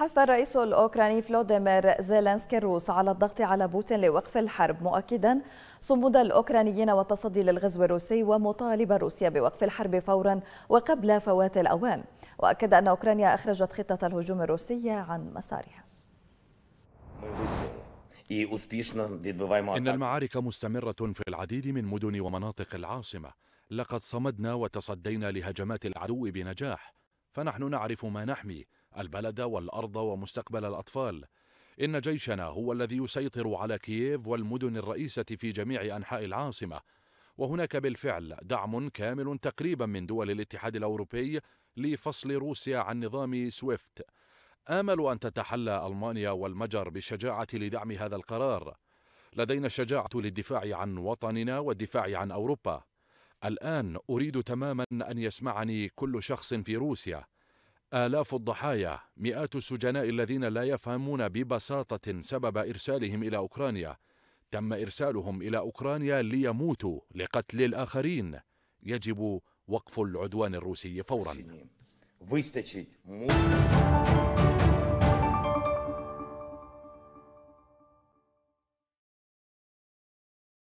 حث الرئيس الأوكراني فلوديمير زيلنسكي الروس على الضغط على بوتين لوقف الحرب مؤكدا صمود الأوكرانيين والتصدي للغزو الروسي ومطالب روسيا بوقف الحرب فورا وقبل فوات الأوان وأكد أن أوكرانيا أخرجت خطة الهجوم الروسية عن مسارها إن المعارك مستمرة في العديد من مدن ومناطق العاصمة لقد صمدنا وتصدينا لهجمات العدو بنجاح فنحن نعرف ما نحمي البلد والارض ومستقبل الاطفال ان جيشنا هو الذي يسيطر على كييف والمدن الرئيسه في جميع انحاء العاصمه وهناك بالفعل دعم كامل تقريبا من دول الاتحاد الاوروبي لفصل روسيا عن نظام سويفت امل ان تتحلى المانيا والمجر بالشجاعه لدعم هذا القرار لدينا الشجاعه للدفاع عن وطننا والدفاع عن اوروبا الان اريد تماما ان يسمعني كل شخص في روسيا آلاف الضحايا مئات السجناء الذين لا يفهمون ببساطة سبب إرسالهم إلى أوكرانيا تم إرسالهم إلى أوكرانيا ليموتوا لقتل الآخرين يجب وقف العدوان الروسي فورا